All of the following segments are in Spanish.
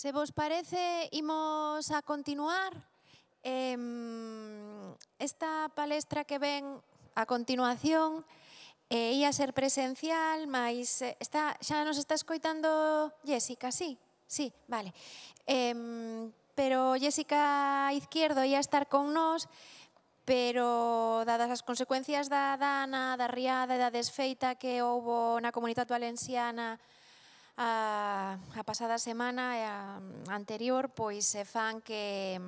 Se vos parece, imos a continuar. Eh, esta palestra que ven a continuación eh, ia ser presencial, mas eh, está, xa nos está escoitando Jessica, sí? Sí, vale. Eh, pero Jessica Izquierdo ia estar con nós, pero dadas as consecuencias da dana, da riada e da desfeita que houbo na comunidade valenciana, a, a pasada semana e eh, a anterior pois se fan que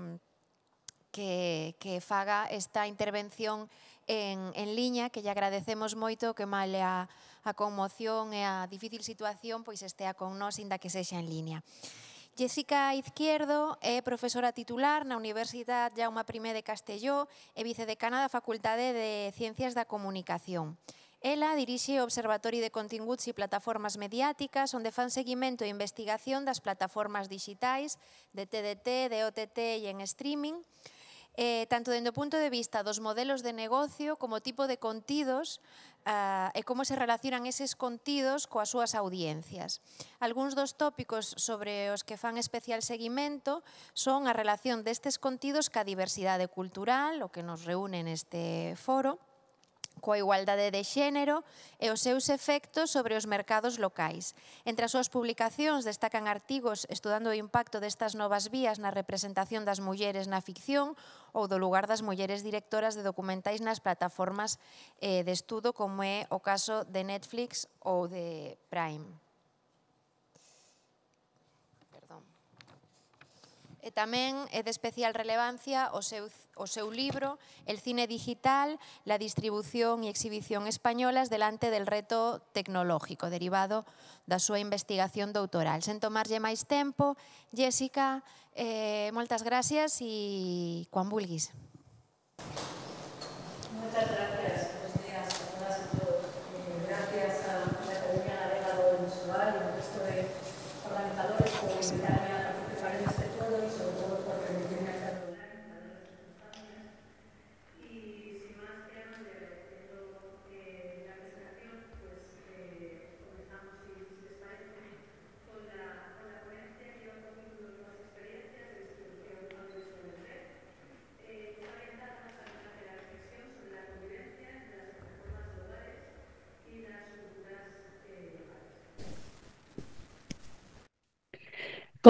que, que faga esta intervención en, en liña, que lle agradecemos moito que male a, a conmoción e a difícil situación, pois estea con nós, inda que sexa en liña. Jessica Izquierdo é profesora titular na Universidade Jaume I de Castelló e vicedecana da Facultade de Ciencias da Comunicación. Ela dirixe o Observatorio de Continguts e Plataformas Mediáticas, onde fan seguimento e investigación das plataformas digitais, de TDT, de OTT e en streaming, eh, tanto dentro do punto de vista dos modelos de negocio como tipo de contidos eh, e como se relacionan eses contidos coas súas audiencias. Alguns dos tópicos sobre os que fan especial seguimento son a relación destes contidos ca diversidade cultural, o que nos reúne neste foro, coa igualdade de xénero e os seus efectos sobre os mercados locais. Entre as súas publicacións destacan artigos estudando o impacto destas novas vías na representación das mulleres na ficción ou do lugar das mulleres directoras de documentais nas plataformas eh, de estudo como é o caso de Netflix ou de Prime. e tamén é de especial relevancia o seu, o seu libro El cine digital, la distribución e exhibición españolas delante del reto tecnológico derivado da súa investigación doutoral. Sen tomarlle máis tempo, Jessica, eh, moltas gracias e cuan vulguis. Moitas gracias.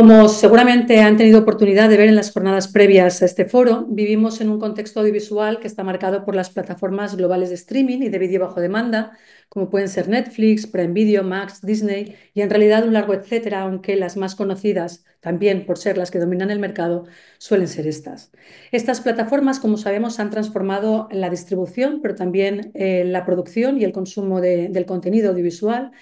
Como seguramente han tenido oportunidad de ver en las jornadas previas a este foro, vivimos en un contexto audiovisual que está marcado por las plataformas globales de streaming y de vídeo bajo demanda, como pueden ser Netflix, Prime Video, Max, Disney y en realidad un largo etcétera, aunque las más conocidas, también por ser las que dominan el mercado, suelen ser estas. Estas plataformas, como sabemos, han transformado la distribución, pero también eh, la producción y el consumo del contenido audiovisual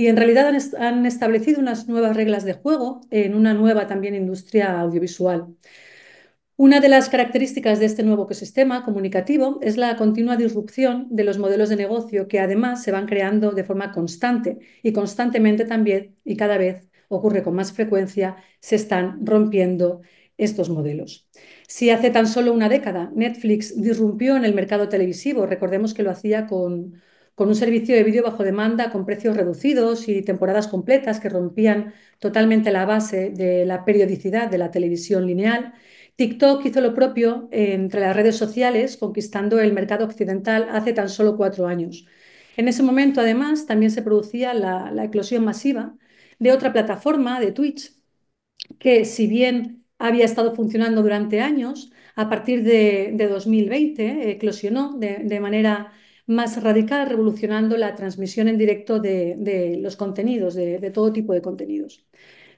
y en realidad han, establecido unas nuevas reglas de juego en una nueva también industria audiovisual. Una de las características de este nuevo ecosistema comunicativo es la continua disrupción de los modelos de negocio que además se van creando de forma constante y constantemente también y cada vez ocurre con más frecuencia, se están rompiendo estos modelos. Si hace tan solo una década Netflix disrumpió en el mercado televisivo, recordemos que lo hacía con con un servicio de vídeo bajo demanda con precios reducidos y temporadas completas que rompían totalmente la base de la periodicidad de la televisión lineal. TikTok hizo lo propio eh, entre las redes sociales, conquistando el mercado occidental hace tan solo cuatro años. En ese momento, además, también se producía la, eclosión masiva de otra plataforma, de Twitch, que si bien había estado funcionando durante años, a partir de, 2020 eclosionó de manera más radical, revolucionando la transmisión en directo de, los contenidos, de, todo tipo de contenidos.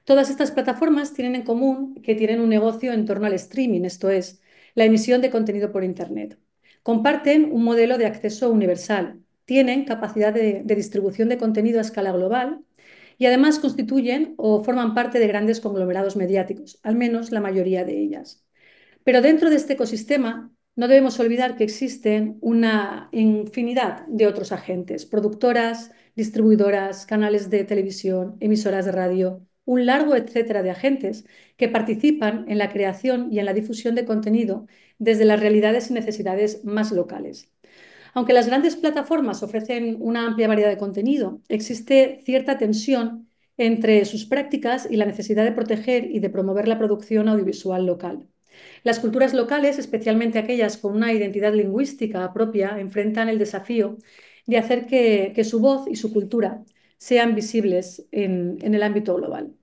Todas estas plataformas tienen en común que tienen un negocio en torno al streaming, esto es, la emisión de contenido por Internet. Comparten un modelo de acceso universal, tienen capacidad de, distribución de contenido a escala global y además constituyen o forman parte de grandes conglomerados mediáticos, al menos la mayoría de ellas. Pero dentro de este ecosistema no debemos olvidar que existen una infinidad de otros agentes, productoras, distribuidoras, canales de televisión, emisoras de radio, un largo etcétera de agentes que participan en la creación y en la difusión de contenido desde las realidades y necesidades más locales. Aunque las grandes plataformas ofrecen una amplia variedad de contenido, existe cierta tensión entre sus prácticas y la necesidad de proteger y de promover la producción audiovisual local. Las culturas locales, especialmente aquellas con una identidad lingüística propia, enfrentan el desafío de hacer que, su voz y su cultura sean visibles en, el ámbito global.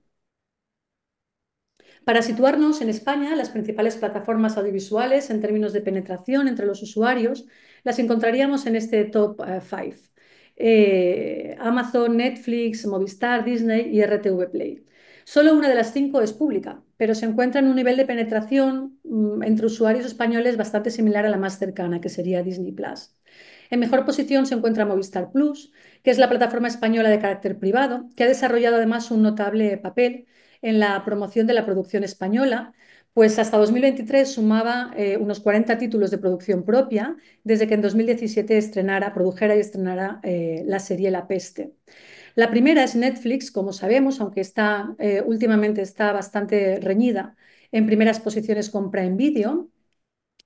Para situarnos en España, las principales plataformas audiovisuales en términos de penetración entre los usuarios las encontraríamos en este top 5. Eh, eh, Amazon, Netflix, Movistar, Disney y RTV Play. Solo una de las cinco es pública, pero se encuentra en un nivel de penetración mm, entre usuarios españoles bastante similar a la más cercana, que sería Disney Plus. En mejor posición se encuentra Movistar Plus, que es la plataforma española de carácter privado, que ha desarrollado además un notable papel en la promoción de la producción española, pues hasta 2023 sumaba eh, unos 40 títulos de producción propia, desde que en 2017 estrenara, produjera y estrenara eh, la serie La Peste. La primera es Netflix, como sabemos, aunque está, eh, últimamente está bastante reñida en primeras posiciones con Prime Video,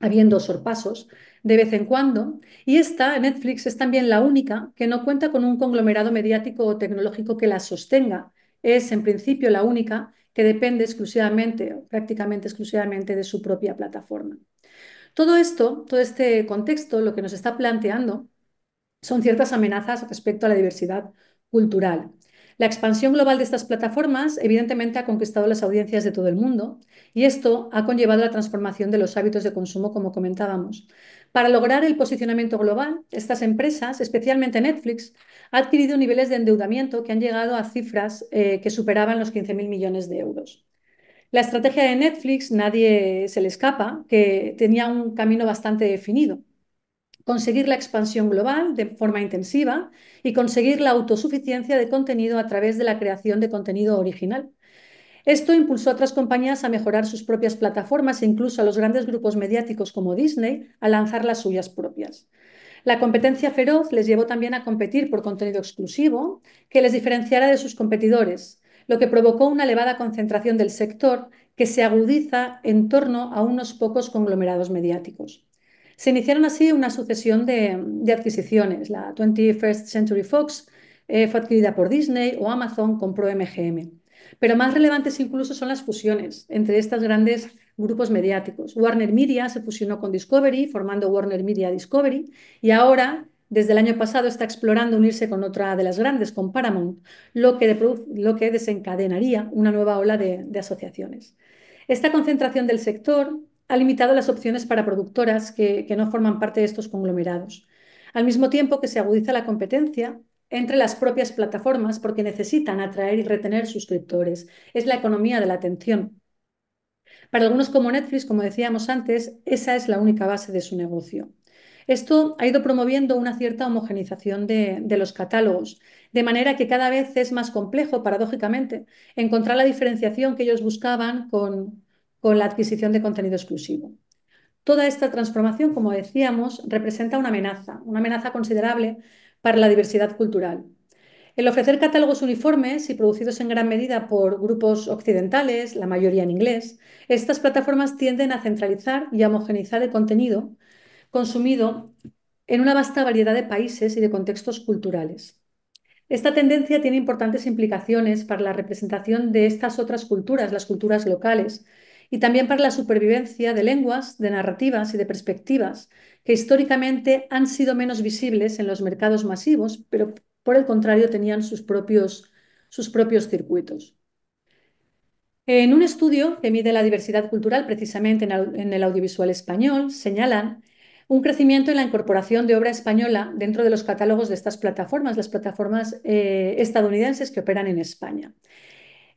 habiendo sorpasos de vez en cuando. Y esta, Netflix, es también la única que no cuenta con un conglomerado mediático o tecnológico que la sostenga. Es, en principio, la única que depende exclusivamente, prácticamente exclusivamente, de su propia plataforma. Todo esto, todo este contexto, lo que nos está planteando son ciertas amenazas respecto a la diversidad cultural. La expansión global de estas plataformas evidentemente ha conquistado las audiencias de todo el mundo y esto ha conllevado la transformación de los hábitos de consumo, como comentábamos. Para lograr el posicionamiento global, estas empresas, especialmente Netflix, ha adquirido niveles de endeudamiento que han llegado a cifras eh, que superaban los 15.000 millones de euros. La estrategia de Netflix, nadie se le escapa, que tenía un camino bastante definido conseguir la expansión global de forma intensiva y conseguir la autosuficiencia de contenido a través de la creación de contenido original. Esto impulsó a otras compañías a mejorar sus propias plataformas e incluso a los grandes grupos mediáticos como Disney a lanzar las suyas propias. La competencia feroz les llevó también a competir por contenido exclusivo que les diferenciara de sus competidores, lo que provocó una elevada concentración del sector que se agudiza en torno a unos pocos conglomerados mediáticos. Se iniciaron así una sucesión de, adquisiciones. La 21st Century Fox eh, fue adquirida por Disney o Amazon compró MGM. Pero más relevantes incluso son las fusiones entre estos grandes grupos mediáticos. Warner Media se fusionó con Discovery, formando Warner Media Discovery, y ahora, desde el año pasado, está explorando unirse con otra de las grandes, con Paramount, lo que, lo que desencadenaría una nueva ola de asociaciones. Esta concentración del sector ha limitado las opciones para productoras que, no forman parte de estos conglomerados, al mismo tiempo que se agudiza la competencia entre las propias plataformas porque necesitan atraer y retener suscriptores. Es la economía de la atención. Para algunos como Netflix, como decíamos antes, esa es la única base de su negocio. Esto ha ido promoviendo una cierta homogenización de, los catálogos, de manera que cada vez es más complejo, paradójicamente, encontrar la diferenciación que ellos buscaban con, con la adquisición de contenido exclusivo. Toda esta transformación, como decíamos, representa una amenaza, una amenaza considerable para la diversidad cultural. El ofrecer catálogos uniformes y producidos en gran medida por grupos occidentales, la mayoría en inglés, estas plataformas tienden a centralizar y homogeneizar el contenido consumido en una vasta variedad de países y de contextos culturales. Esta tendencia tiene importantes implicaciones para la representación de estas otras culturas, las culturas locales, y también para la supervivencia de lenguas, de narrativas y de perspectivas que históricamente han sido menos visibles en los mercados masivos, pero por el contrario tenían sus propios, circuitos. En un estudio que mide la diversidad cultural precisamente en el audiovisual español, señalan un crecimiento en la incorporación de obra española dentro de los catálogos de estas plataformas, las plataformas eh, estadounidenses que operan en España.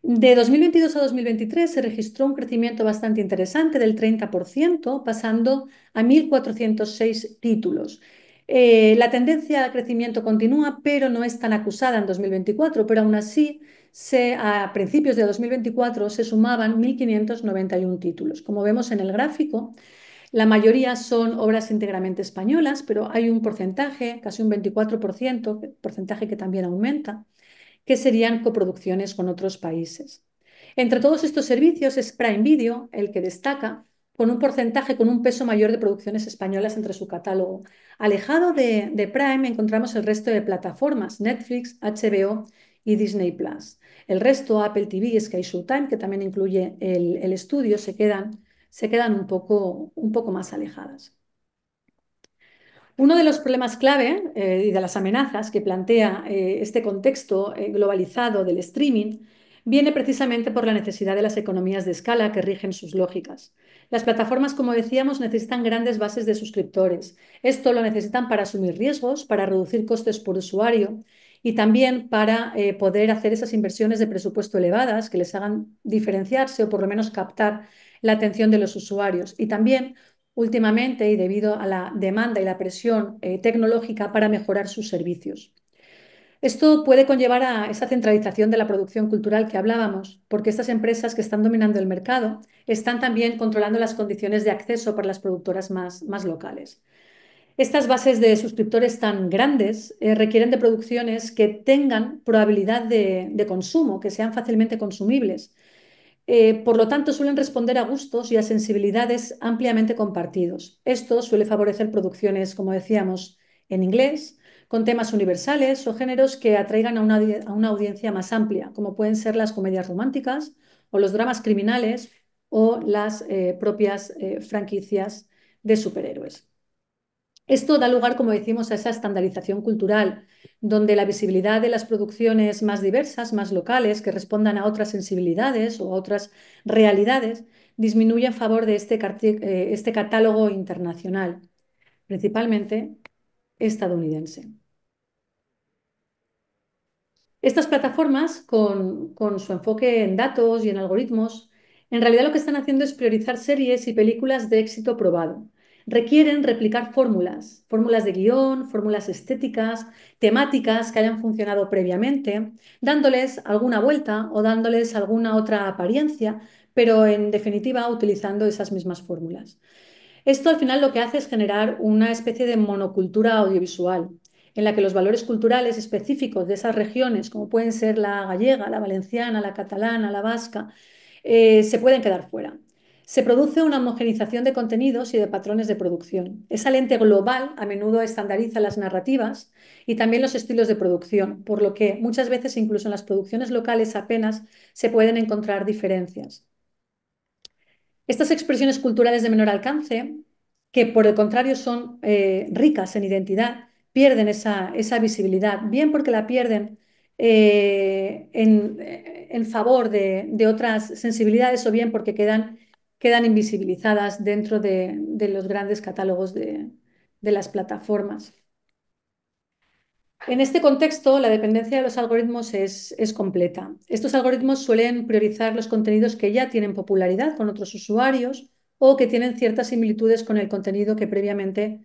De 2022 a 2023 se registró un crecimiento bastante interesante del 30%, pasando a 1.406 títulos. Eh, la tendencia al crecimiento continúa, pero no es tan acusada en 2024, pero aún así, a principios de 2024 se sumaban 1.591 títulos. Como vemos en el gráfico, la mayoría son obras íntegramente españolas, pero hay un porcentaje, casi un 24%, porcentaje que también aumenta, que serían coproducciones con otros países. Entre todos estos servicios es Prime Video el que destaca con un porcentaje, con un peso mayor de producciones españolas entre su catálogo. Alejado de, Prime encontramos el resto de plataformas, Netflix, HBO y Disney Plus. El resto, Apple TV y Sky Showtime, que también incluye el, el estudio, se quedan, se quedan un, poco, un poco más alejadas. Uno de los problemas clave eh, y de las amenazas que plantea eh, este contexto eh, globalizado del streaming viene precisamente por la necesidad de las economías de escala que rigen sus lógicas. Las plataformas, como decíamos, necesitan grandes bases de suscriptores. Esto lo necesitan para asumir riesgos, para reducir costes por usuario y también para poder hacer esas inversiones de presupuesto elevadas que les hagan diferenciarse o por lo menos captar la atención de los usuarios. Y también últimamente y debido a la demanda y la presión eh, tecnológica para mejorar sus servicios. Esto puede conllevar a esa centralización de la producción cultural que hablábamos, porque estas empresas que están dominando el mercado están también controlando las condiciones de acceso para las productoras más, locales. Estas bases de suscriptores tan grandes eh, requieren de producciones que tengan probabilidad de consumo, que sean fácilmente consumibles, eh, por lo tanto, suelen responder a gustos y a sensibilidades ampliamente compartidos. Esto suele favorecer producciones, como decíamos, en inglés, con temas universales o géneros que atraigan a una, audiencia más amplia, como pueden ser las comedias románticas o los dramas criminales o las eh, propias eh, franquicias de superhéroes. Esto da lugar, como decimos, a esa estandarización cultural, donde la visibilidad de las producciones más diversas, más locales, que respondan a otras sensibilidades o a otras realidades, disminuye a favor de este, eh, este catálogo internacional, principalmente estadounidense. Estas plataformas, con su enfoque en datos y en algoritmos, en realidad lo que están haciendo es priorizar series y películas de éxito probado, requieren replicar fórmulas, fórmulas de guión, fórmulas estéticas, temáticas que hayan funcionado previamente, dándoles alguna vuelta o dándoles alguna otra apariencia, pero en definitiva utilizando esas mismas fórmulas. Esto al final lo que hace es generar una especie de monocultura audiovisual, en la que los valores culturales específicos de esas regiones, como pueden ser la gallega, la valenciana, la catalana, la vasca, eh, se pueden quedar fuera se produce una homogenización de contenidos y de patrones de producción. Esa lente global a menudo estandariza las narrativas y también los estilos de producción, por lo que muchas veces incluso en las producciones locales apenas se pueden encontrar diferencias. Estas expresiones culturales de menor alcance, que por el contrario son eh, ricas en identidad, pierden esa, visibilidad, bien porque la pierden eh, eh, en, favor de otras sensibilidades o bien porque quedan quedan invisibilizadas dentro de, los grandes catálogos de, las plataformas. En este contexto, la dependencia de los algoritmos es, completa. Estos algoritmos suelen priorizar los contenidos que ya tienen popularidad con otros usuarios o que tienen ciertas similitudes con el contenido que previamente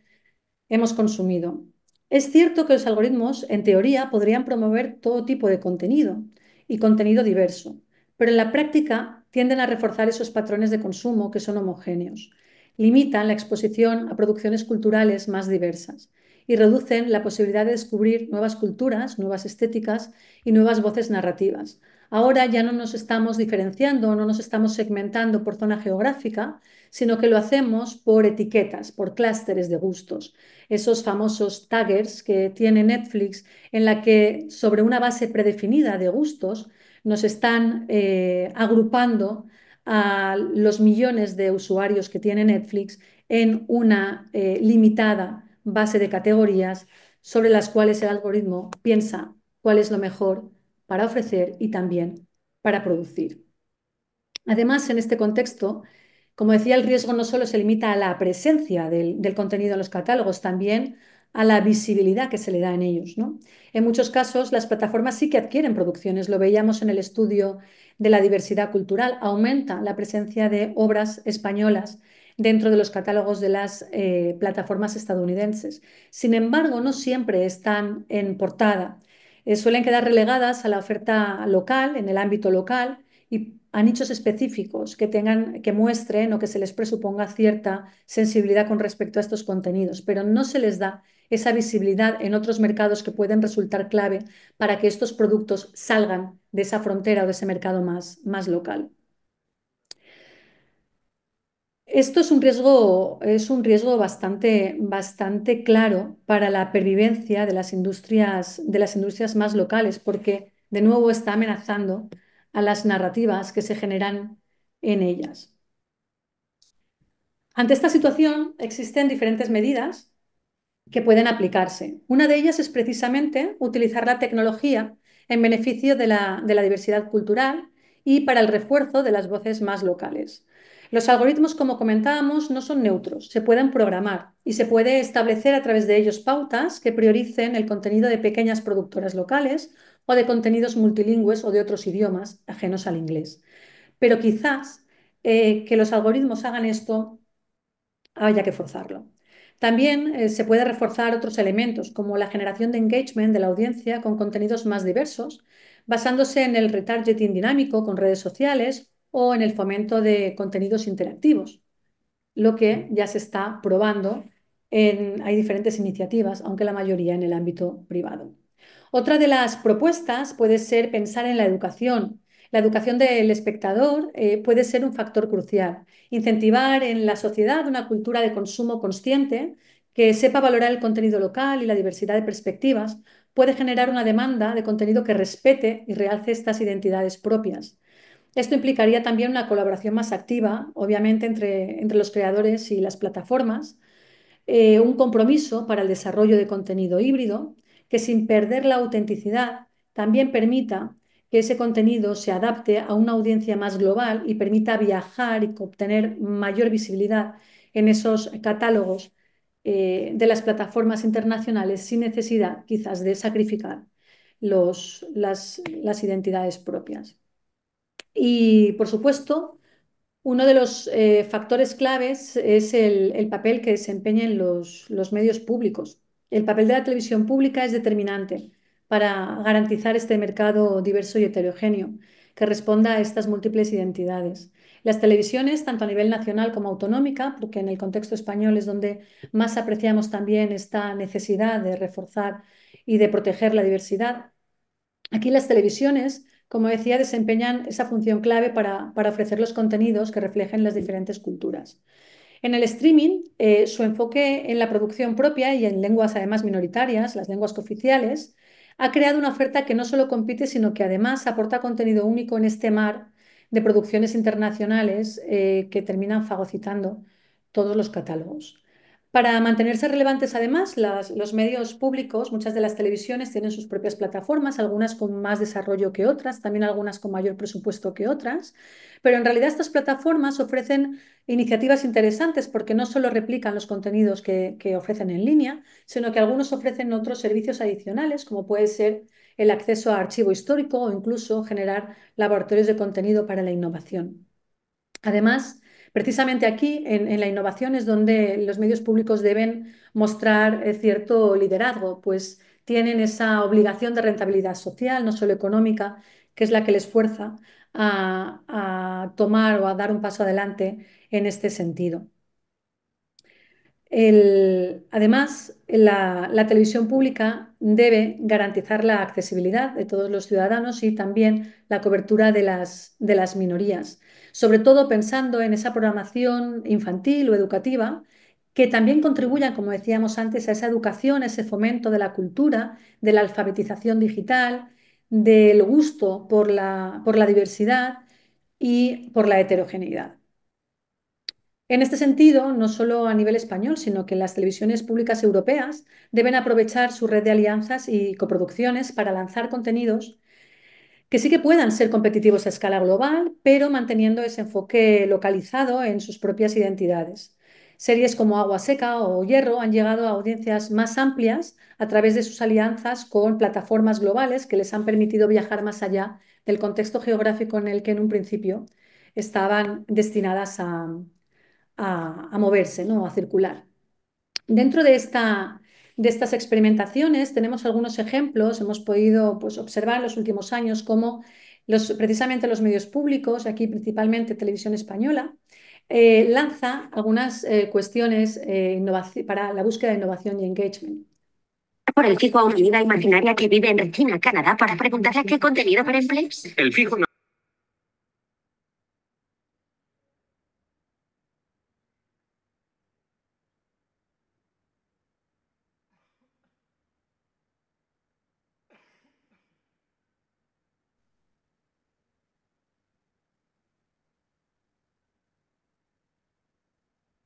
hemos consumido. Es cierto que los algoritmos, en teoría, podrían promover todo tipo de contenido y contenido diverso, pero en la práctica tienden a reforzar esos patrones de consumo que son homogéneos, limitan la exposición a producciones culturales más diversas y reducen la posibilidad de descubrir nuevas culturas, nuevas estéticas y nuevas voces narrativas. Ahora ya no nos estamos diferenciando, no nos estamos segmentando por zona geográfica, sino que lo hacemos por etiquetas, por clústeres de gustos, esos famosos taggers que tiene Netflix en la que sobre una base predefinida de gustos nos están eh, agrupando a los millones de usuarios que tiene Netflix en una eh, limitada base de categorías sobre las cuales el algoritmo piensa cuál es lo mejor para ofrecer y también para producir. Además, en este contexto, como decía, el riesgo no solo se limita a la presencia del, del contenido en los catálogos, también a la visibilidad que se le da en ellos. ¿no? En muchos casos, las plataformas sí que adquieren producciones, lo veíamos en el estudio de la diversidad cultural, aumenta la presencia de obras españolas dentro de los catálogos de las eh, plataformas estadounidenses. Sin embargo, no siempre están en portada. Eh, suelen quedar relegadas a la oferta local, en el ámbito local, y a nichos específicos que tengan, que muestren o que se les presuponga cierta sensibilidad con respecto a estos contenidos, pero no se les da esa visibilidad en otros mercados que pueden resultar clave para que estos productos salgan de esa frontera o de ese mercado más, más local. Esto es un riesgo, es un riesgo bastante, bastante claro para la pervivencia de las, industrias, de las industrias más locales, porque de nuevo está amenazando a las narrativas que se generan en ellas. Ante esta situación existen diferentes medidas que pueden aplicarse. Una de ellas es precisamente utilizar la tecnología en beneficio de la, diversidad cultural y para el refuerzo de las voces más locales. Los algoritmos, como comentábamos, no son neutros, se pueden programar y se puede establecer a través de ellos pautas que prioricen el contenido de pequeñas productoras locales o de contenidos multilingües o de otros idiomas ajenos al inglés. Pero quizás eh, que los algoritmos hagan esto haya que forzarlo. También eh, se puede reforzar otros elementos, como la generación de engagement de la audiencia con contenidos más diversos, basándose en el retargeting dinámico con redes sociales o en el fomento de contenidos interactivos, lo que ya se está probando. En, hay diferentes iniciativas, aunque la mayoría en el ámbito privado. Otra de las propuestas puede ser pensar en la educación. La educación del espectador eh, puede ser un factor crucial. Incentivar en la sociedad una cultura de consumo consciente que sepa valorar el contenido local y la diversidad de perspectivas puede generar una demanda de contenido que respete y realce estas identidades propias. Esto implicaría también una colaboración más activa, obviamente, entre, los creadores y las plataformas, eh, un compromiso para el desarrollo de contenido híbrido que sin perder la autenticidad también permita que ese contenido se adapte a una audiencia más global y permita viajar y obtener mayor visibilidad en esos catálogos eh, de las plataformas internacionales sin necesidad quizás de sacrificar las, identidades propias. Y por supuesto, uno de los eh, factores claves es el, papel que desempeñen los medios públicos el papel de la televisión pública es determinante para garantizar este mercado diverso y heterogéneo que responda a estas múltiples identidades. Las televisiones, tanto a nivel nacional como autonómica, porque en el contexto español es donde más apreciamos también esta necesidad de reforzar y de proteger la diversidad, aquí las televisiones, como decía, desempeñan esa función clave para, para ofrecer los contenidos que reflejen las diferentes culturas. En el streaming, eh, su enfoque en la producción propia y en lenguas además minoritarias, las lenguas oficiales, ha creado una oferta que no solo compite, sino que además aporta contenido único en este mar de producciones internacionales eh, que terminan fagocitando todos los catálogos. Para mantenerse relevantes, además, los medios públicos, muchas de las televisiones tienen sus propias plataformas, algunas con más desarrollo que otras, también algunas con mayor presupuesto que otras, pero en realidad estas plataformas ofrecen iniciativas interesantes porque no solo replican los contenidos que ofrecen en línea, sino que algunos ofrecen otros servicios adicionales, como puede ser el acceso a archivo histórico o incluso generar laboratorios de contenido para la innovación. Además, Precisamente aquí, en, la innovación, es donde los medios públicos deben mostrar eh, cierto liderazgo, pues tienen esa obligación de rentabilidad social, no solo económica, que es la que les fuerza a, tomar o a dar un paso adelante en este sentido. además, la, televisión pública debe garantizar la accesibilidad de todos los ciudadanos y también la cobertura de las minorías sobre todo pensando en esa programación infantil o educativa que también contribuyan, como decíamos antes, a esa educación, a ese fomento de la cultura, de la alfabetización digital, del gusto por la, por la diversidad y por la heterogeneidad. En este sentido, no solo a nivel español, sino que las televisiones públicas europeas deben aprovechar su red de alianzas y coproducciones para lanzar contenidos que sí que puedan ser competitivos a escala global, pero manteniendo ese enfoque localizado en sus propias identidades. Series como Agua Seca o Hierro han llegado a audiencias más amplias a través de sus alianzas con plataformas globales que les han permitido viajar más allá del contexto geográfico en el que en un principio estaban destinadas a, moverse, ¿no? a circular. Dentro de esta de estas experimentaciones tenemos algunos ejemplos, hemos podido pues, observar en los últimos años cómo los, precisamente los medios públicos, aquí principalmente Televisión Española, eh, lanza algunas eh, cuestiones eh, para la búsqueda de innovación y engagement. Por el fijo a una imaginaria que vive en Regina, Canadá, para preguntarle qué contenido para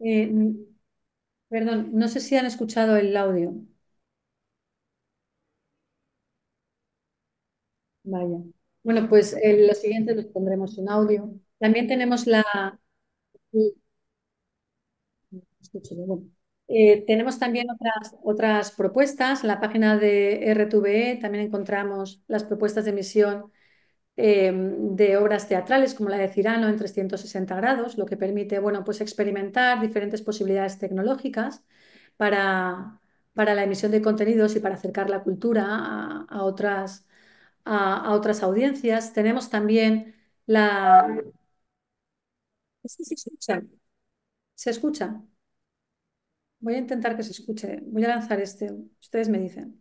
Eh, perdón, no sé si han escuchado el audio. Vaya. Bueno, pues eh, lo siguiente nos pondremos en audio. También tenemos la... Eh, tenemos también otras, otras propuestas. En la página de RTVE también encontramos las propuestas de emisión Em, de obras teatrales como la de Cirano en 360 grados, lo que permite bueno, pues experimentar diferentes posibilidades tecnológicas para, para la emisión de contenidos y para acercar la cultura a, otras, otras audiencias. Tenemos también la... ¿Se escucha? ¿Se escucha? Voy a intentar que se escuche. Voy a lanzar este. Ustedes me dicen.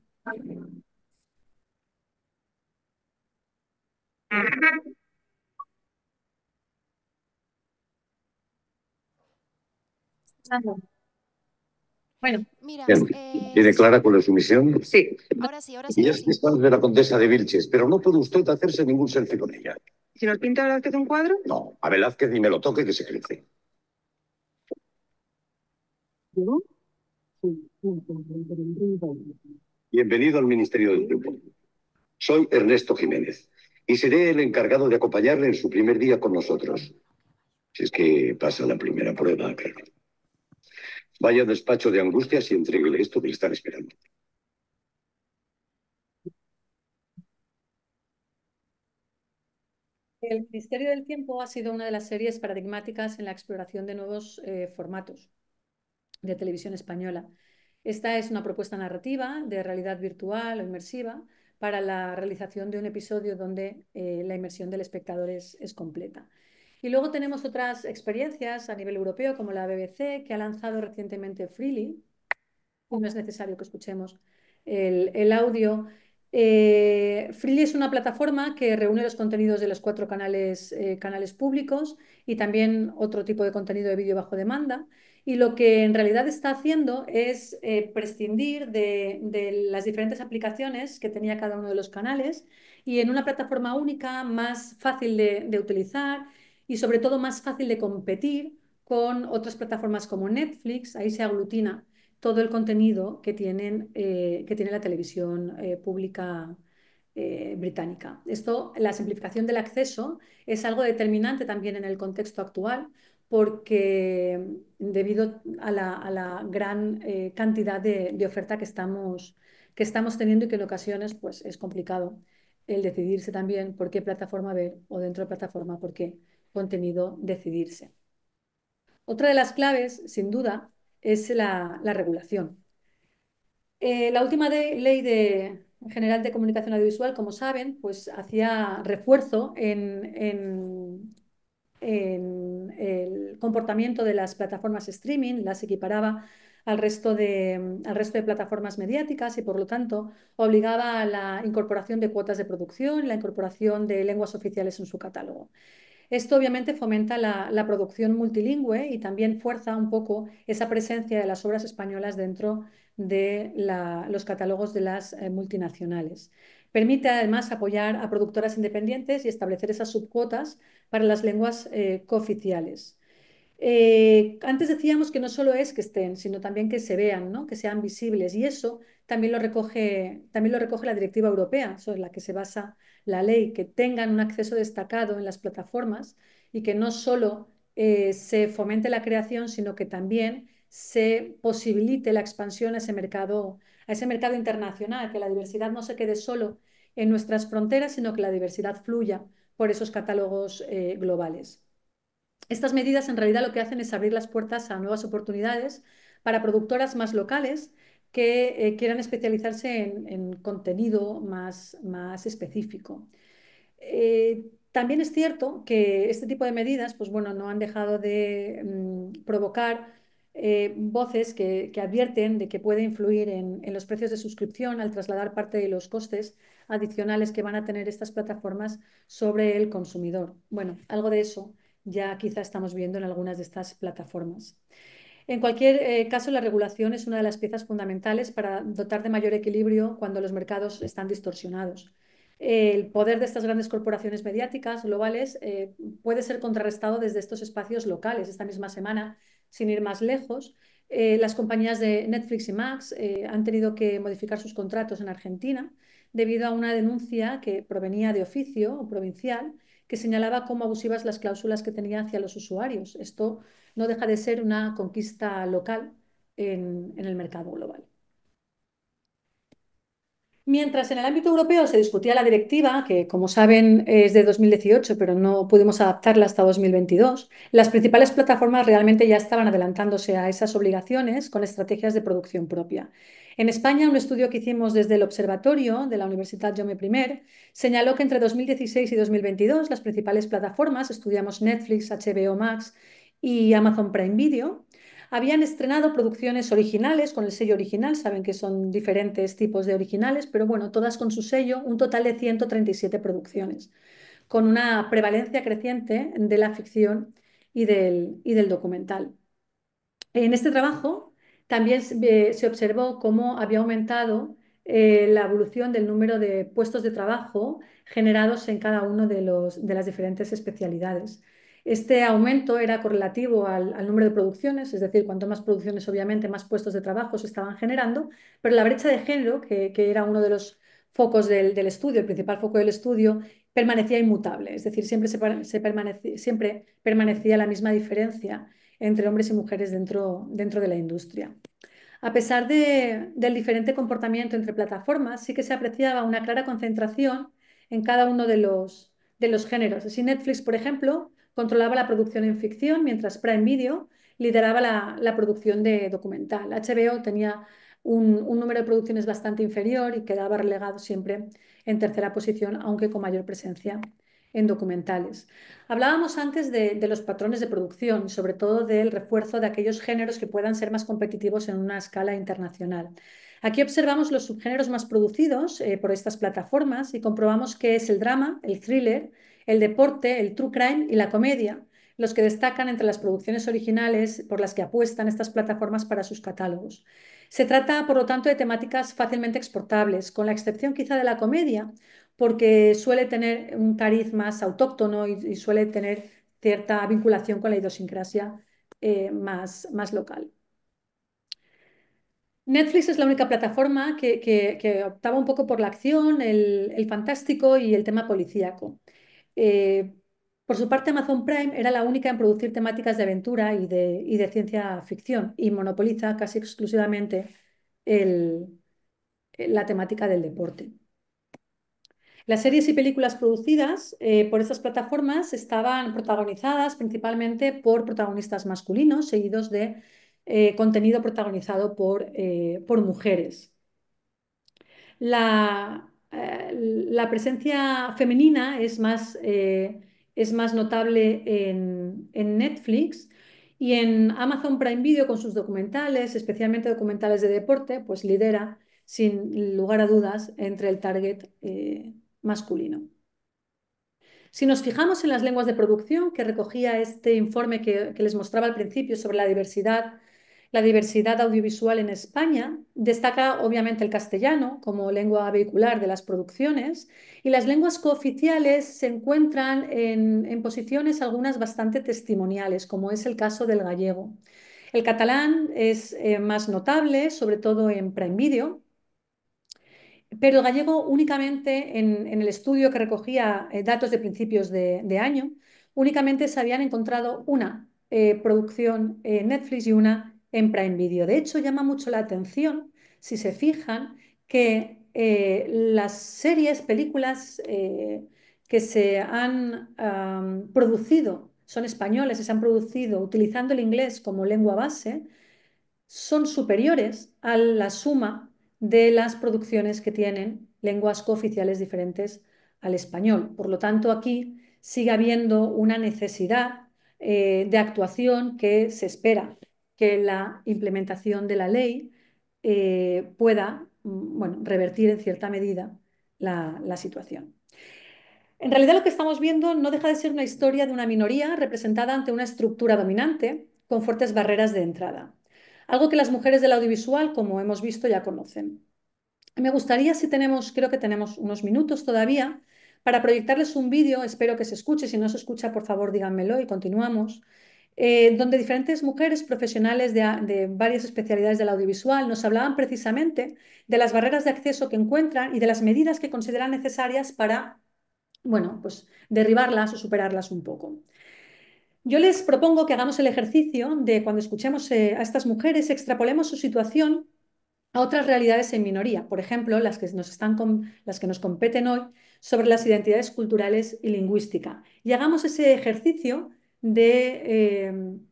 Bueno, mira. Bien. Eh... ¿Tiene clara con la sumisión. Sí. Ahora sí, ahora sí. Y es está de la condesa de Vilches, pero no puede usted hacerse ningún selfie con ella. ¿Si nos pinta Velázquez un cuadro? No, a Velázquez ni me lo toque que se crece. Sí. Bienvenido al Ministerio del Grupo. Soy Ernesto Jiménez y seré el encargado de acompañarle en su primer día con nosotros. Si es que pasa la primera prueba, Vaya despacho de angustias y entreguele esto que estar están esperando. El Ministerio del Tiempo ha sido una de las series paradigmáticas en la exploración de nuevos eh, formatos de televisión española. Esta es una propuesta narrativa de realidad virtual o inmersiva para la realización de un episodio donde eh, la inmersión del espectador es, completa. Y luego tenemos otras experiencias a nivel europeo, como la BBC, que ha lanzado recientemente Freely. No es necesario que escuchemos el, audio. Eh, Freely es una plataforma que reúne los contenidos de los cuatro canales, eh, canales públicos y también otro tipo de contenido de vídeo bajo demanda y lo que en realidad está haciendo es eh, prescindir de, las diferentes aplicaciones que tenía cada uno de los canales y en una plataforma única más fácil de, utilizar y sobre todo más fácil de competir con otras plataformas como Netflix, ahí se aglutina todo el contenido que, tienen, eh, que tiene la televisión eh, pública británica. Esto, la simplificación del acceso, es algo determinante también en el contexto actual, porque mm, debido a la, gran eh, cantidad de, oferta que estamos, que estamos teniendo y que en ocasiones pues, es complicado el decidirse también por qué plataforma ver o dentro de plataforma por qué contenido decidirse. Otra de las claves, sin duda, es la, regulación. Eh, la última ley de, general de comunicación audiovisual, como saben, pues hacía refuerzo en en el comportamiento de las plataformas streaming, las equiparaba al resto, de, al resto de plataformas mediáticas y, por lo tanto, obligaba a la incorporación de cuotas de producción, la incorporación de lenguas oficiales en su catálogo. Esto obviamente fomenta la, producción multilingüe y también fuerza un poco esa presencia de las obras españolas dentro de los catálogos de las eh, multinacionales. Permite además apoyar a productoras independientes y establecer esas subcuotas para las lenguas eh, cooficiales. Eh, antes decíamos que no solo es que estén, sino también que se vean, que sean visibles. Y eso también lo, recoge, también lo recoge la Directiva Europea, sobre la que se basa la ley, que tengan un acceso destacado en las plataformas y que no solo eh, se fomente la creación, sino que también se posibilite la expansión a ese mercado a ese mercado internacional, que la diversidad no se quede solo en nuestras fronteras, sino que la diversidad fluya por esos catálogos eh, globales. Estas medidas en realidad lo que hacen es abrir las puertas a nuevas oportunidades para productoras más locales que eh, quieran especializarse en, contenido más, específico. Eh, también es cierto que este tipo de medidas pues bueno, no han dejado de mm, provocar eh, voces que, advierten de que puede influir en, los precios de suscripción al trasladar parte de los costes adicionales que van a tener estas plataformas sobre el consumidor. Bueno, algo de eso ya quizá estamos viendo en algunas de estas plataformas. En cualquier eh, caso, la regulación es una de las piezas fundamentales para dotar de mayor equilibrio cuando los mercados están distorsionados. El poder de estas grandes corporaciones mediáticas globales eh, puede ser contrarrestado desde estos espacios locales. Esta misma semana sin ir más lejos, eh, las compañías de Netflix y Max eh, han tenido que modificar sus contratos en Argentina debido a una denuncia que provenía de oficio o provincial que señalaba como abusivas las cláusulas que tenía hacia los usuarios. Esto no deja de ser una conquista local en el mercado global. Mientras en el ámbito europeo se discutía la directiva, que como saben es de 2018, pero no pudimos adaptarla hasta 2022, las principales plataformas realmente ya estaban adelantándose a esas obligaciones con estrategias de producción propia. En España, un estudio que hicimos desde el Observatorio de la Universidad Jaume I señaló que entre 2016 y 2022 las principales plataformas, estudiamos Netflix, HBO Max y Amazon Prime Video, habían estrenado producciones originales con el sello original, saben que son diferentes tipos de originales, pero bueno, todas con su sello, un total de 137 producciones, con una prevalencia creciente de la ficción y del, documental. En este trabajo también se eh, observó cómo había aumentado eh, la evolución del número de puestos de trabajo generados en cada uno de las diferentes especialidades. Este aumento era correlativo al, número de producciones, es decir, cuanto más producciones, obviamente, más puestos de trabajo se estaban generando, pero la brecha de género, que, era uno de los focos del, estudio, el principal foco del estudio, permanecía inmutable, es decir, siempre, se, permanecía, siempre permanecía la misma diferencia entre hombres y mujeres dentro, dentro de la industria. A pesar del diferente comportamiento entre plataformas, sí que se apreciaba una clara concentración en cada uno de los, de los géneros. Si Netflix, por ejemplo, controlaba la producción en ficción, mientras Prime Video lideraba la, producción de documental. HBO tenía un, número de producciones bastante inferior y quedaba relegado siempre en tercera posición, aunque con mayor presencia en documentales. Hablábamos antes de, los patrones de producción y sobre todo del refuerzo de aquellos géneros que puedan ser más competitivos en una escala internacional. Aquí observamos los subgéneros más producidos eh, por estas plataformas y comprobamos que es el drama, el thriller, el deporte, el true crime y la comedia, los que destacan entre las producciones originales por las que apuestan estas plataformas para sus catálogos. Se trata, por lo tanto, de temáticas fácilmente exportables, con la excepción quizá de la comedia, porque suele tener un cariz más autóctono y, suele tener cierta vinculación con la idiosincrasia eh, más, local. Netflix es la única plataforma que, optaba un poco por la acción, el fantástico y el tema policíaco. Eh, por su parte, Amazon Prime era la única en producir temáticas de aventura y de, ciencia ficción y monopoliza casi exclusivamente la temática del deporte. Las series y películas producidas eh, por estas plataformas estaban protagonizadas principalmente por protagonistas masculinos, seguidos de eh, contenido protagonizado por, por mujeres. La, eh, la presencia femenina es más, eh, notable en, Netflix y en Amazon Prime Video con sus documentales, especialmente documentales de deporte, pues lidera sin lugar a dudas entre el target eh, masculino. Si nos fijamos en las lenguas de producción que recogía este informe que, que les mostraba al principio sobre la diversidad la diversidad audiovisual en España, destaca obviamente el castellano como lengua vehicular de las producciones y las lenguas cooficiales se encuentran en, posiciones algunas bastante testimoniales, como es el caso del gallego. El catalán es eh, más notable, sobre todo en Prime Video, pero el gallego únicamente en, el estudio que recogía eh, datos de principios de, año, únicamente se habían encontrado una eh, producción en Netflix y una en Prime Video. De hecho, llama mucho la atención, si se fijan, que eh, las series, películas eh, que se han producido, son españoles y se han producido utilizando el inglés como lengua base, son superiores a la suma de las producciones que tienen lenguas cooficiales diferentes al español. Por lo tanto, aquí sigue habiendo una necesidad eh, de actuación que se espera que la implementación de la ley eh, pueda mm, revertir en cierta medida la, la situación. En realidad lo que estamos viendo no deja de ser una historia de una minoría representada ante una estructura dominante con fuertes barreras de entrada, algo que las mujeres del audiovisual, como hemos visto, ya conocen. Me gustaría, si tenemos, creo que tenemos unos minutos todavía, para proyectarles un vídeo, espero que se escuche, si no se escucha, por favor díganmelo y continuamos, eh, donde diferentes mujeres profesionales de, varias especialidades del audiovisual nos hablaban precisamente de las barreras de acceso que encuentran y de las medidas que consideran necesarias para, bueno, pues derribarlas o superarlas un poco. Yo les propongo que hagamos el ejercicio de cuando escuchemos eh, a estas mujeres, extrapolemos su situación a otras realidades en minoría, por ejemplo, las que nos, están las que nos competen hoy sobre las identidades culturales y lingüística. Y hagamos ese ejercicio de em,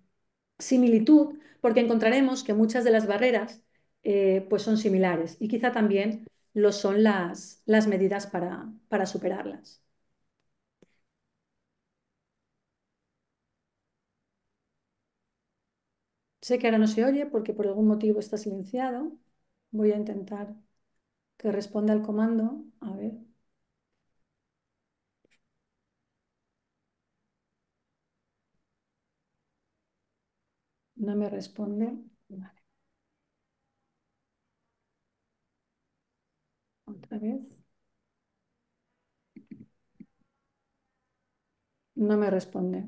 similitud, porque encontraremos que muchas de las barreras eh, pues son similares y quizá también lo son las, medidas para, para superarlas. Sé que ahora no se oye porque por algún motivo está silenciado. Voy a intentar que responda al comando. A ver. No me responde. Otra vez. No me responde.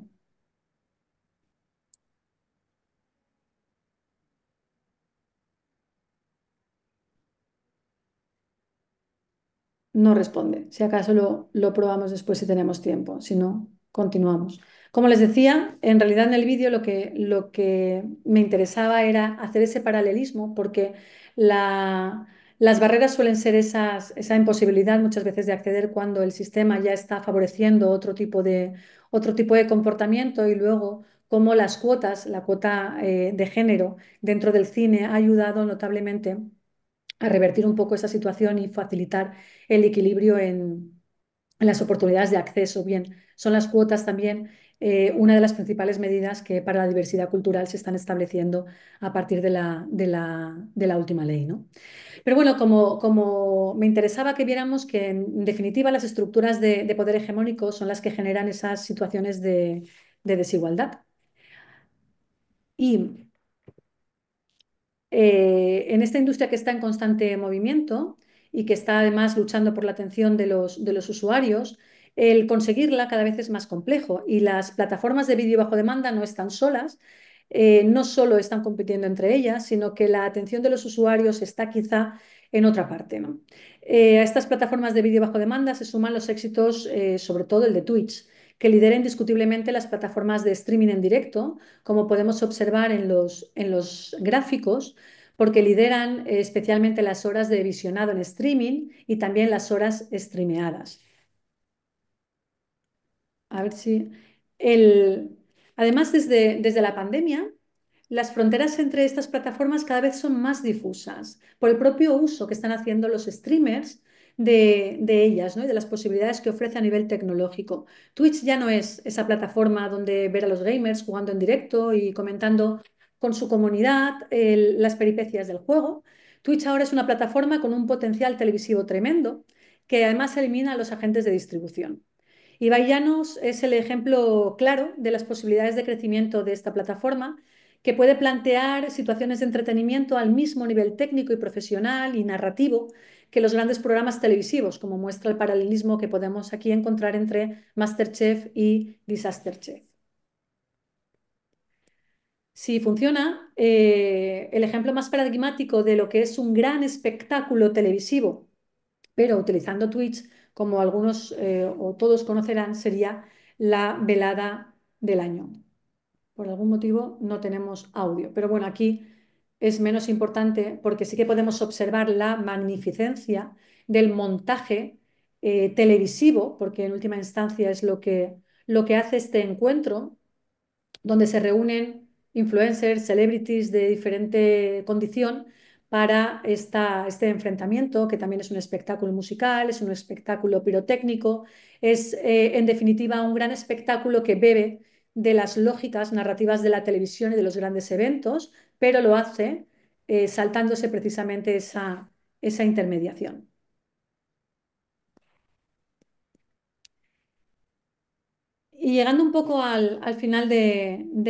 No responde. Si acaso lo, lo probamos después si tenemos tiempo. Si no, continuamos. Como les decía, en realidad en el vídeo lo que, me interesaba era hacer ese paralelismo porque las barreras suelen ser esa imposibilidad muchas veces de acceder cuando el sistema ya está favoreciendo otro tipo de, comportamiento y luego cómo las cuotas, la cuota eh, de género dentro del cine ha ayudado notablemente a revertir un poco esa situación y facilitar el equilibrio en las oportunidades de acceso. Bien, son las cuotas también eh, una de las principales medidas que para la diversidad cultural se están estableciendo a partir de la, última ley. Pero bueno, como, me interesaba que viéramos que en definitiva las estructuras de, poder hegemónico son las que generan esas situaciones de, desigualdad. Y eh, en esta industria que está en constante movimiento y que está además luchando por la atención de los usuarios, el conseguirla cada vez es más complejo y las plataformas de vídeo bajo demanda no están solas, eh, no solo están compitiendo entre ellas, sino que la atención de los usuarios está quizá en otra parte. Eh, a estas plataformas de vídeo bajo demanda se suman los éxitos, eh, sobre todo el de Twitch, que lidera indiscutiblemente las plataformas de streaming en directo, como podemos observar en los, en los gráficos, porque lideran especialmente las horas de visionado en streaming y también las horas streameadas. A ver si. Además, desde, la pandemia, las fronteras entre estas plataformas cada vez son más difusas por el propio uso que están haciendo los streamers de, ellas ¿no? y de las posibilidades que ofrece a nivel tecnológico. Twitch ya no es esa plataforma donde ver a los gamers jugando en directo y comentando con su comunidad las peripecias del juego. Twitch ahora es una plataforma con un potencial televisivo tremendo que además elimina a los agentes de distribución. Y Llanos es el ejemplo claro de las posibilidades de crecimiento de esta plataforma, que puede plantear situaciones de entretenimiento al mismo nivel técnico y profesional y narrativo que los grandes programas televisivos, como muestra el paralelismo que podemos aquí encontrar entre Masterchef y Disasterchef. Si funciona, eh, el ejemplo más paradigmático de lo que es un gran espectáculo televisivo, pero utilizando Twitch como algunos eh, o todos conocerán, sería la velada del año. Por algún motivo no tenemos audio, pero bueno, aquí es menos importante porque sí que podemos observar la magnificencia del montaje eh, televisivo, porque en última instancia es lo que, lo que hace este encuentro, donde se reúnen influencers, celebrities de diferente condición, para este enfrentamiento, que también es un espectáculo musical, es un espectáculo pirotécnico, es eh, en definitiva un gran espectáculo que bebe de las lógicas narrativas de la televisión y de los grandes eventos, pero lo hace eh, saltándose precisamente esa, intermediación. Y llegando un poco al, final de,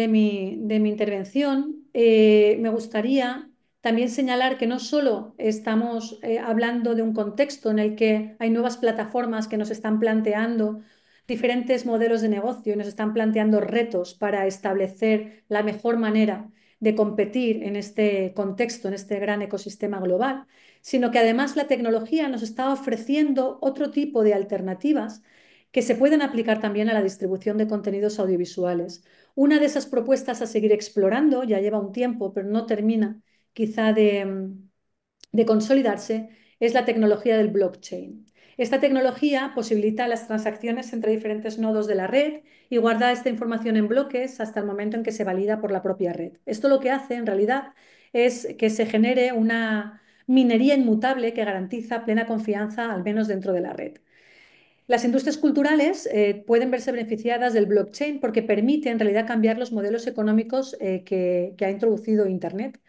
mi, intervención, eh, me gustaría también señalar que no solo estamos eh, hablando de un contexto en el que hay nuevas plataformas que nos están planteando diferentes modelos de negocio y nos están planteando retos para establecer la mejor manera de competir en este contexto, en este gran ecosistema global, sino que además la tecnología nos está ofreciendo otro tipo de alternativas que se pueden aplicar también a la distribución de contenidos audiovisuales. Una de esas propuestas a seguir explorando, ya lleva un tiempo, pero no termina, quizá de, consolidarse es la tecnología del blockchain. Esta tecnología posibilita las transacciones entre diferentes nodos de la red y guarda esta información en bloques hasta el momento en que se valida por la propia red. Esto lo que hace en realidad es que se genere una minería inmutable que garantiza plena confianza, al menos dentro de la red. Las industrias culturales eh, pueden verse beneficiadas del blockchain porque permite en realidad cambiar los modelos económicos eh, que ha introducido Internet.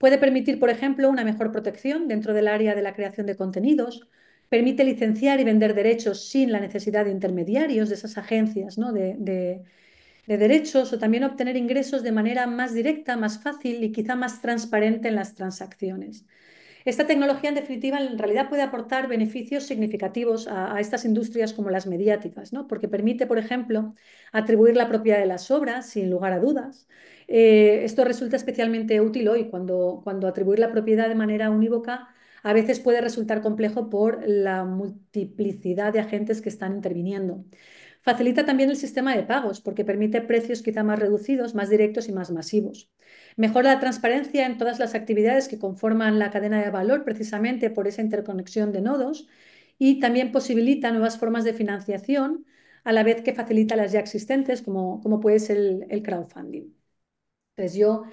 Puede permitir, por ejemplo, una mejor protección dentro del área de la creación de contenidos, permite licenciar y vender derechos sin la necesidad de intermediarios de esas agencias de, derechos o también obtener ingresos de manera más directa, más fácil y quizá más transparente en las transacciones. Esta tecnología, en definitiva, en realidad puede aportar beneficios significativos a, estas industrias como las mediáticas, porque permite, por ejemplo, atribuir la propiedad de las obras, sin lugar a dudas, eh, esto resulta especialmente útil hoy, cuando, atribuir la propiedad de manera unívoca a veces puede resultar complejo por la multiplicidad de agentes que están interviniendo. Facilita también el sistema de pagos, porque permite precios quizá más reducidos, más directos y más masivos. Mejora la transparencia en todas las actividades que conforman la cadena de valor, precisamente por esa interconexión de nodos, y también posibilita nuevas formas de financiación, a la vez que facilita las ya existentes, como, puede ser el crowdfunding. Pues yo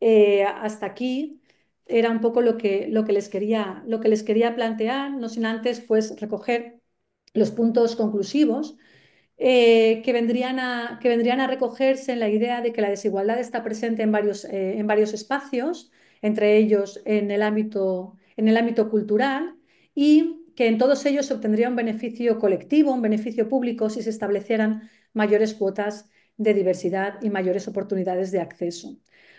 eh, hasta aquí era un poco lo que, les quería, lo que les quería plantear, no sin antes pues recoger los puntos conclusivos eh, que, vendrían a, recogerse en la idea de que la desigualdad está presente eh, en varios, espacios, entre ellos en el, ámbito, en el ámbito cultural, y que en todos ellos se obtendría un beneficio colectivo, un beneficio público si se establecieran mayores cuotas de diversidad y mayores oportunidades de acceso.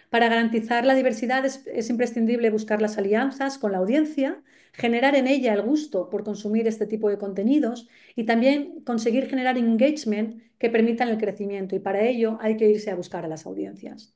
Para garantizar la diversidad es, imprescindible buscar las alianzas con la audiencia, generar en ella el gusto por consumir este tipo de contenidos y también conseguir generar engagement que permitan el crecimiento y para ello hay que irse a buscar a las audiencias.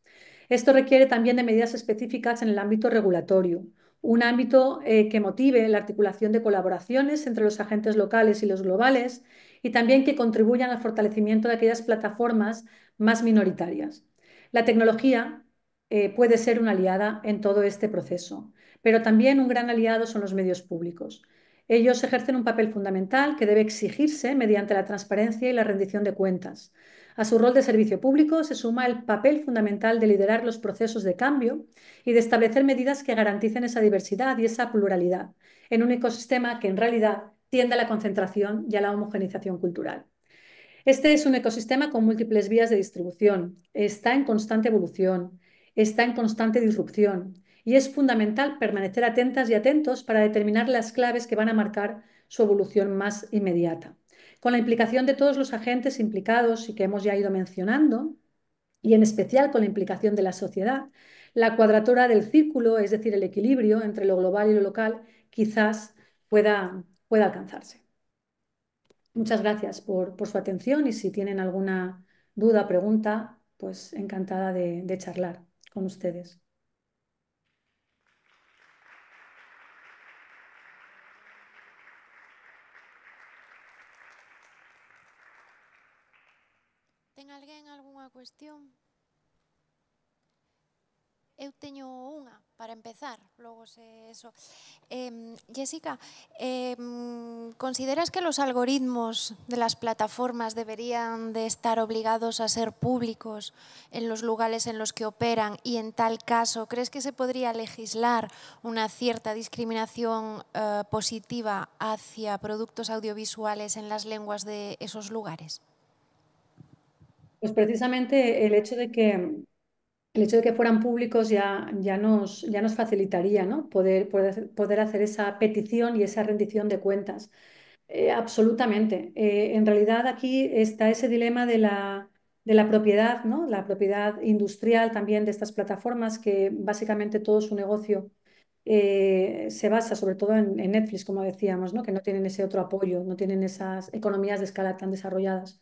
Esto requiere también de medidas específicas en el ámbito regulatorio, un ámbito eh, que motive la articulación de colaboraciones entre los agentes locales y los globales y también que contribuyan al fortalecimiento de aquellas plataformas más minoritarias. La tecnología eh, puede ser una aliada en todo este proceso, pero también un gran aliado son los medios públicos. Ellos ejercen un papel fundamental que debe exigirse mediante la transparencia y la rendición de cuentas. A su rol de servicio público se suma el papel fundamental de liderar los procesos de cambio y de establecer medidas que garanticen esa diversidad y esa pluralidad en un ecosistema que en realidad tiende a la concentración y a la homogenización cultural. Este es un ecosistema con múltiples vías de distribución, está en constante evolución, está en constante disrupción y es fundamental permanecer atentas y atentos para determinar las claves que van a marcar su evolución más inmediata. Con la implicación de todos los agentes implicados y que hemos ya ido mencionando, y en especial con la implicación de la sociedad, la cuadratura del círculo, es decir, el equilibrio entre lo global y lo local, quizás pueda pueda alcanzarse. Muchas gracias por, su atención y si tienen alguna duda, o pregunta, pues encantada de, de charlar con ustedes. alguien alguna cuestión? eu una para empezar, luego eso. Em, Jessica, em, ¿consideras que los algoritmos de las plataformas deberían de estar obligados a ser públicos en los lugares en los que operan y en tal caso, ¿crees que se podría legislar una cierta discriminación eh, positiva hacia productos audiovisuales en las lenguas de esos lugares? Pues precisamente el hecho de que el hecho de que fueran públicos ya, ya, nos, ya nos facilitaría ¿no? poder, poder, hacer esa petición y esa rendición de cuentas. Eh, absolutamente. Eh, en realidad aquí está ese dilema de la, propiedad, ¿no? la propiedad industrial también de estas plataformas, que básicamente todo su negocio eh, se basa sobre todo en, Netflix, como decíamos, que no tienen ese otro apoyo, no tienen esas economías de escala tan desarrolladas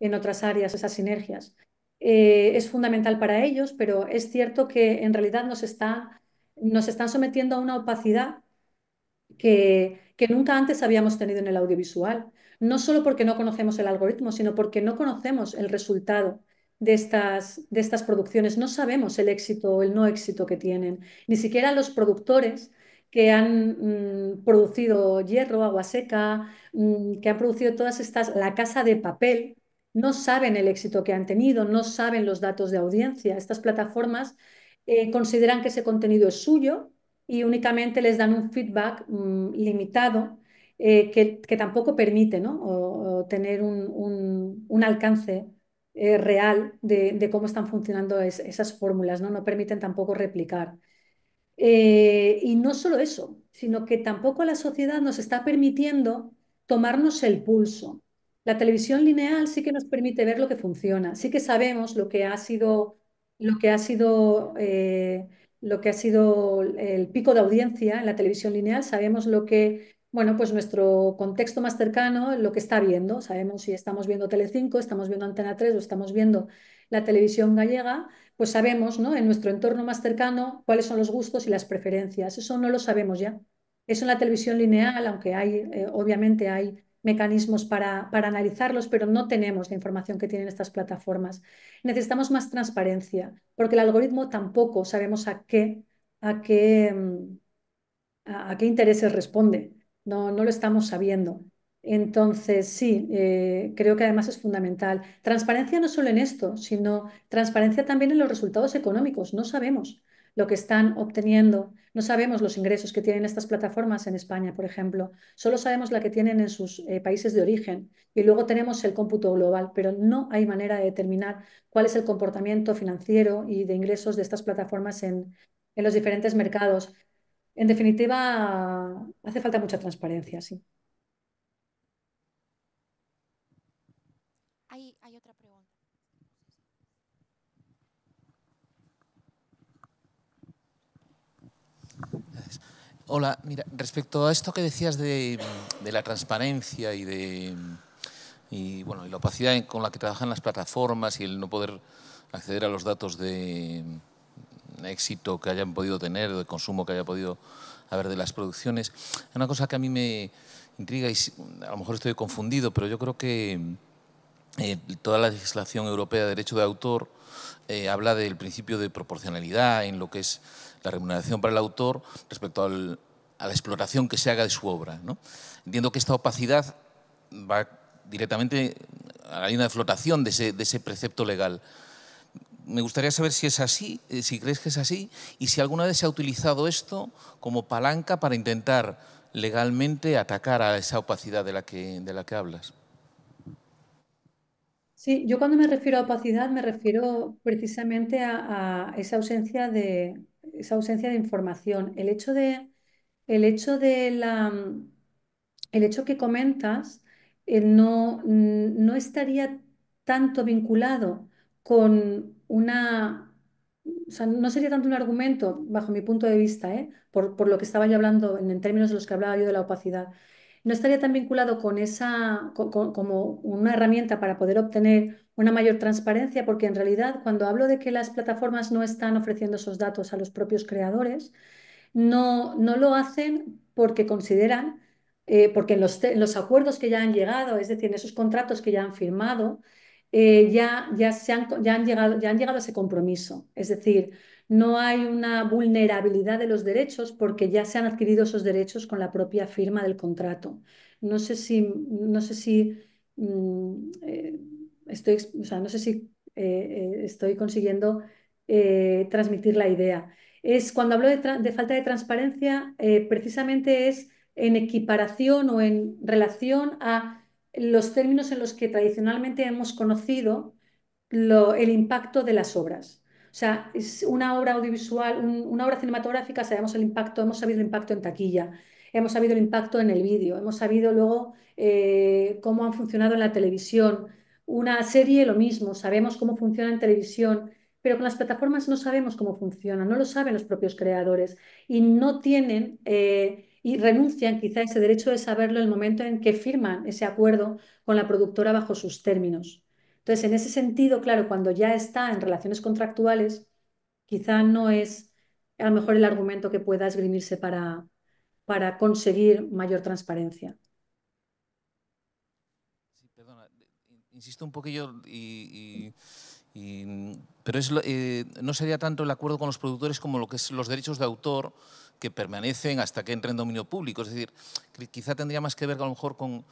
en otras áreas, esas sinergias. Eh, es fundamental para ellos, pero es cierto que en realidad nos, está, nos están sometiendo a una opacidad que, nunca antes habíamos tenido en el audiovisual. No solo porque no conocemos el algoritmo, sino porque no conocemos el resultado de estas, de estas producciones. No sabemos el éxito o el no éxito que tienen. Ni siquiera los productores que han mm, producido Hierro, Agua Seca, mm, que han producido todas estas, La Casa de Papel, no saben el éxito que han tenido, no saben los datos de audiencia. Estas plataformas eh, consideran que ese contenido es suyo y únicamente les dan un feedback mm, limitado eh, que, tampoco permite tener un, alcance eh, real de, cómo están funcionando esas fórmulas, ¿no? no permiten tampoco replicar. y no solo eso, sino que tampoco la sociedad nos está permitiendo tomarnos el pulso. La televisión lineal sí que nos permite ver lo que funciona, sí que sabemos lo que ha sido, lo que ha sido, eh, lo que ha sido el pico de audiencia en la televisión lineal, sabemos lo que, bueno, pues nuestro contexto más cercano, lo que está viendo, sabemos si estamos viendo Telecinco, estamos viendo Antena 3 o estamos viendo la televisión gallega, pues sabemos, ¿no? En nuestro entorno más cercano cuáles son los gustos y las preferencias, eso no lo sabemos ya. Eso en la televisión lineal, aunque hay, eh, obviamente hay mecanismos para, para, analizarlos, pero no tenemos la información que tienen estas plataformas. Necesitamos más transparencia, porque el algoritmo tampoco sabemos a qué, a qué, mm, a qué intereses responde. No, no lo estamos sabiendo. Entonces, sí, eh, creo que además es fundamental. Transparencia no solo en esto, sino transparencia también en los resultados económicos. No sabemos lo que están obteniendo. No sabemos los ingresos que tienen estas plataformas en España, por ejemplo. Solo sabemos la que tienen en sus eh, países de origen. Y luego tenemos el cómputo global, pero no hay manera de determinar cuál es el comportamiento financiero y de ingresos de estas plataformas en, en los diferentes mercados. En definitiva, hace falta mucha transparencia, sí. Hola, mira, respecto a esto que decías de, la transparencia y de y, bueno, y la opacidad con la que trabajan las plataformas y el no poder acceder a los datos de éxito que hayan podido tener, de consumo que haya podido haber de las producciones, una cosa que a mí me intriga y a lo mejor estoy confundido, pero yo creo que eh, toda la legislación europea de derecho de autor eh, habla del principio de proporcionalidad en lo que es la remuneración para el autor respecto a la explotación que se haga de su obra. Entiendo que esta opacidad va directamente a la línea de flotación de ese, precepto legal. Me gustaría saber si es así, eh, si crees que es así, y si alguna vez se ha utilizado esto como palanca para intentar legalmente atacar a esa opacidad de la que hablas. Sí, yo cuando me refiero a opacidad me refiero precisamente a, esa ausencia de esa ausencia de información. El hecho de, que comentas eh, no, estaría tanto vinculado con una o sea, no sería tanto un argumento, bajo mi punto de vista, ¿eh? por, lo que estaba yo hablando en, términos de los que hablaba yo de la opacidad, ¿no estaría tan vinculado con esa, como una herramienta para poder obtener una mayor transparencia? Porque en realidad, cuando hablo de que las plataformas no están ofreciendo esos datos a los propios creadores, no, lo hacen porque consideran, eh, porque en los, acuerdos que ya han llegado, es decir, en esos contratos que ya han firmado, eh, ya, ya, han, ya, han llegado, ya han llegado a ese compromiso. Es decir, no hay una vulnerabilidad de los derechos porque ya se han adquirido esos derechos con la propia firma del contrato. No sé si, no sé si mm, eh, estoy, no sé si eh, eh, estoy consiguiendo transmitir la idea. Es cuando hablo de, falta de transparencia, precisamente es en equiparación o en relación a los términos en los que tradicionalmente hemos conocido el impacto de las obras. O sea, es una obra audiovisual, una obra cinematográfica, sabemos el impacto, hemos sabido el impacto en taquilla, hemos sabido el impacto en el vídeo, hemos sabido luego eh, cómo han funcionado en la televisión. Una serie, lo mismo, sabemos cómo funciona en televisión, pero con las plataformas no sabemos cómo funciona, no lo saben los propios creadores y no tienen eh, y renuncian quizá a ese derecho de saberlo en el momento en que firman ese acuerdo con la productora bajo sus términos. Entonces, en ese sentido, claro, cuando ya está en relaciones contractuales, quizá no es a lo mejor el argumento que pueda esgrimirse para, para conseguir mayor transparencia. perdona, insisto un poquillo pero eh, no sería tanto el acuerdo con los productores como lo que son los derechos de autor que permanecen hasta que entre en dominio público. Es decir, quizá tendría más que ver a lo mejor con,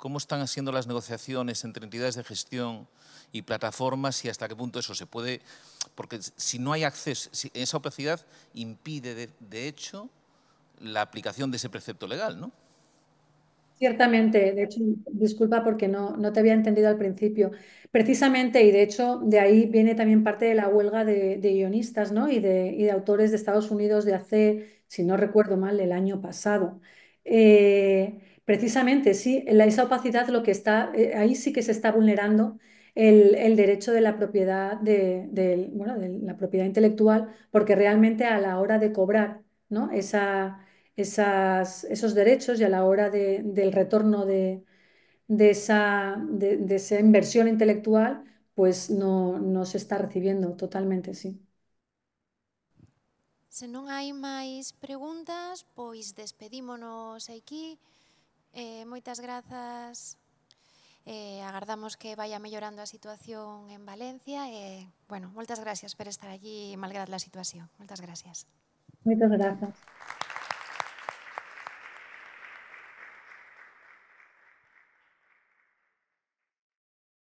¿Cómo están haciendo las negociaciones entre entidades de gestión y plataformas y hasta qué punto eso se puede? Porque si no hay acceso, esa opacidad impide, de, hecho, la aplicación de ese precepto legal, ¿no? Ciertamente, de hecho, disculpa porque no, no, te había entendido al principio. Precisamente, y de hecho, de ahí viene también parte de la huelga de, guionistas y, de, y, de, autores de Estados Unidos de hace, si no recuerdo mal, el año pasado. Eh, Precisamente, sí, en esa opacidad lo que está, eh, ahí sí que se está vulnerando el, derecho de la propiedad de, la propiedad intelectual, porque realmente a la hora de cobrar esos derechos y a la hora del retorno de, esa, de, esa inversión intelectual, pues no, se está recibiendo totalmente, sí. Se no hay más preguntas, pues despedímonos aquí. Eh, muchas gracias. Aguardamos eh, agardamos que vaya mejorando la situación en Valencia. E, bueno, muchas gracias por estar allí malgrado la situación. Muchas gracias. Muchas gracias.